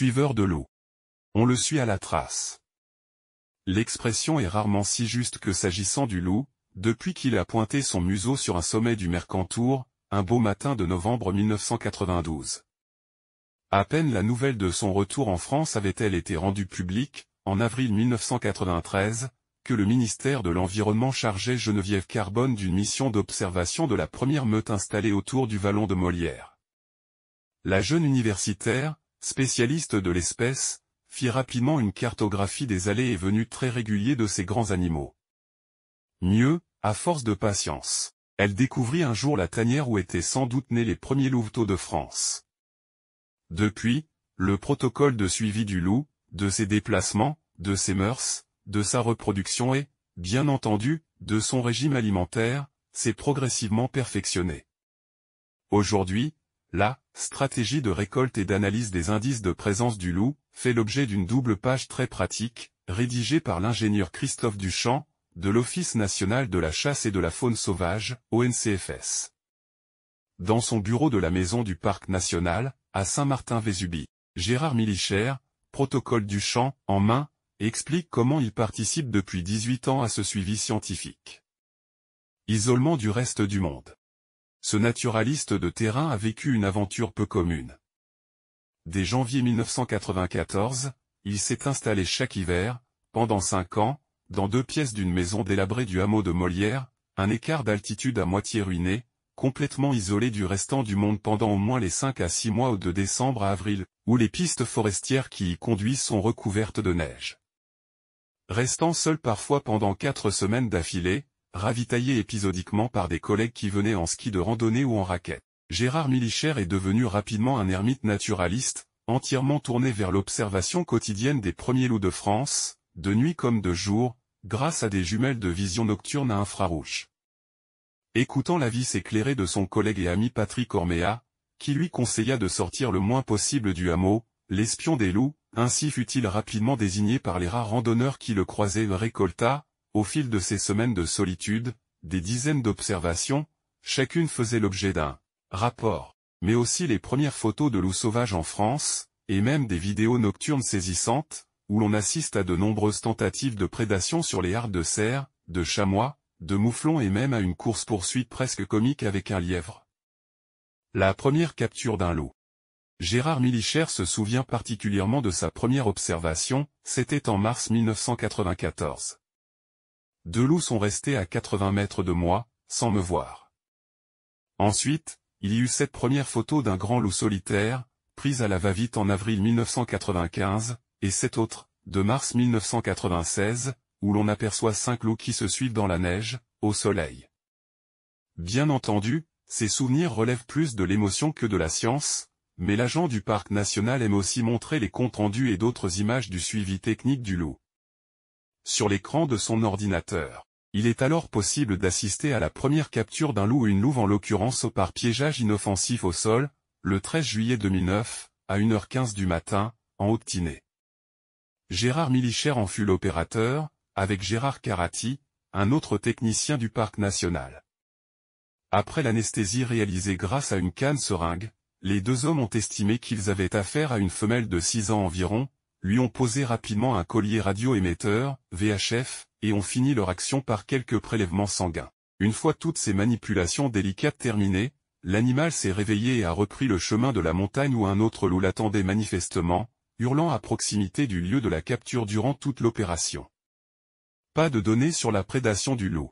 Suiveur de l'eau. On le suit à la trace. L'expression est rarement si juste que s'agissant du loup, depuis qu'il a pointé son museau sur un sommet du Mercantour, un beau matin de novembre 1992. À peine la nouvelle de son retour en France avait-elle été rendue publique, en avril 1993, que le ministère de l'Environnement chargeait Geneviève Carbone d'une mission d'observation de la première meute installée autour du vallon de Molière. La jeune universitaire, spécialiste de l'espèce, fit rapidement une cartographie des allées et venues très réguliers de ces grands animaux. Mieux, à force de patience, elle découvrit un jour la tanière où étaient sans doute nés les premiers louveteaux de France. Depuis, le protocole de suivi du loup, de ses déplacements, de ses mœurs, de sa reproduction et, bien entendu, de son régime alimentaire, s'est progressivement perfectionné. Aujourd'hui, là, Stratégie de récolte et d'analyse des indices de présence du loup, fait l'objet d'une double page très pratique, rédigée par l'ingénieur Christophe Duchamp, de l'Office national de la chasse et de la faune sauvage, ONCFS. Dans son bureau de la maison du Parc national, à Saint-Martin-Vésubie, Gérard Milichère, protocole Duchamp, en main, explique comment il participe depuis 18 ans à ce suivi scientifique. Isolement du reste du monde. Ce naturaliste de terrain a vécu une aventure peu commune. Dès janvier 1994, il s'est installé chaque hiver, pendant cinq ans, dans deux pièces d'une maison délabrée du hameau de Molière, un écart d'altitude à moitié ruiné, complètement isolé du restant du monde pendant au moins les cinq à six mois de décembre à avril, où les pistes forestières qui y conduisent sont recouvertes de neige. Restant seul parfois pendant quatre semaines d'affilée, ravitaillé épisodiquement par des collègues qui venaient en ski de randonnée ou en raquette. Gérard Milichère est devenu rapidement un ermite naturaliste, entièrement tourné vers l'observation quotidienne des premiers loups de France, de nuit comme de jour, grâce à des jumelles de vision nocturne à infrarouge. Écoutant la vie s'éclairer de son collègue et ami Patrick Orméa, qui lui conseilla de sortir le moins possible du hameau, l'espion des loups, ainsi fut-il rapidement désigné par les rares randonneurs qui le croisaient récolta, au fil de ces semaines de solitude, des dizaines d'observations, chacune faisait l'objet d'un rapport, mais aussi les premières photos de loups sauvages en France, et même des vidéos nocturnes saisissantes, où l'on assiste à de nombreuses tentatives de prédation sur les hardes de cerfs, de chamois, de mouflons et même à une course-poursuite presque comique avec un lièvre. La première capture d'un loup. Gérard Milicher se souvient particulièrement de sa première observation, c'était en mars 1994. Deux loups sont restés à 80 mètres de moi, sans me voir. Ensuite, il y eut cette première photo d'un grand loup solitaire, prise à la va-vite en avril 1995, et cette autre, de mars 1996, où l'on aperçoit cinq loups qui se suivent dans la neige, au soleil. Bien entendu, ces souvenirs relèvent plus de l'émotion que de la science, mais l'agent du parc national aime aussi montrer les comptes rendus et d'autres images du suivi technique du loup sur l'écran de son ordinateur. Il est alors possible d'assister à la première capture d'un loup ou une louve en l'occurrence au par piégeage inoffensif au sol, le 13 juillet 2009, à 1h15 du matin, en Haute-Tinée. Gérard Milicher en fut l'opérateur, avec Gérard Carati, un autre technicien du parc national. Après l'anesthésie réalisée grâce à une canne seringue, les deux hommes ont estimé qu'ils avaient affaire à une femelle de 6 ans environ, lui ont posé rapidement un collier radio-émetteur, VHF, et ont fini leur action par quelques prélèvements sanguins. Une fois toutes ces manipulations délicates terminées, l'animal s'est réveillé et a repris le chemin de la montagne où un autre loup l'attendait manifestement, hurlant à proximité du lieu de la capture durant toute l'opération. Pas de données sur la prédation du loup.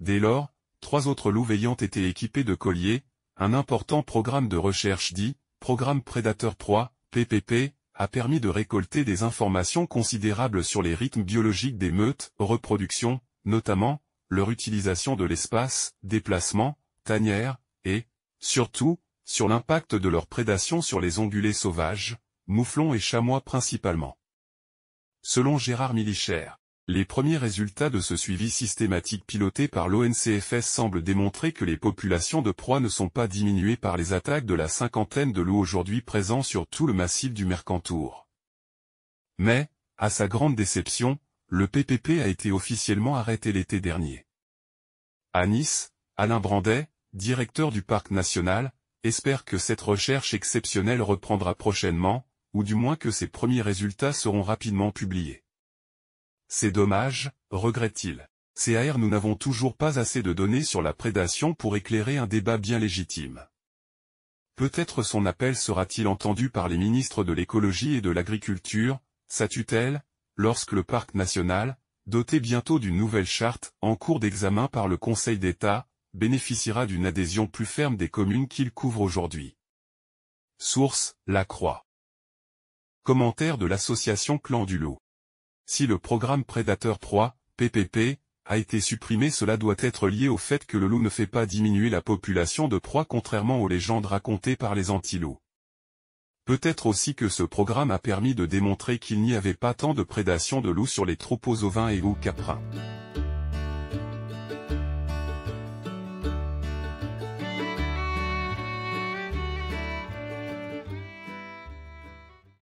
Dès lors, trois autres loups ayant été équipés de colliers, un important programme de recherche dit « Programme Prédateur Proie », PPP, a permis de récolter des informations considérables sur les rythmes biologiques des meutes, reproduction, notamment, leur utilisation de l'espace, déplacement, tanière, et, surtout, sur l'impact de leur prédation sur les ongulés sauvages, mouflons et chamois principalement. Selon Gérard Milichère, les premiers résultats de ce suivi systématique piloté par l'ONCFS semblent démontrer que les populations de proies ne sont pas diminuées par les attaques de la cinquantaine de loups aujourd'hui présents sur tout le massif du Mercantour. Mais, à sa grande déception, le PPP a été officiellement arrêté l'été dernier. À Nice, Alain Brandet, directeur du parc national, espère que cette recherche exceptionnelle reprendra prochainement, ou du moins que ses premiers résultats seront rapidement publiés. C'est dommage, regrette-t-il. CAR nous n'avons toujours pas assez de données sur la prédation pour éclairer un débat bien légitime. Peut-être son appel sera-t-il entendu par les ministres de l'écologie et de l'agriculture, sa tutelle, lorsque le parc national, doté bientôt d'une nouvelle charte, en cours d'examen par le Conseil d'État, bénéficiera d'une adhésion plus ferme des communes qu'il couvre aujourd'hui. Source, La Croix. Commentaire de l'association Clan du Loup. Si le programme prédateur proie, PPP, a été supprimé cela doit être lié au fait que le loup ne fait pas diminuer la population de proie contrairement aux légendes racontées par les antiloups. Peut-être aussi que ce programme a permis de démontrer qu'il n'y avait pas tant de prédation de loups sur les troupeaux ovins et ou caprins.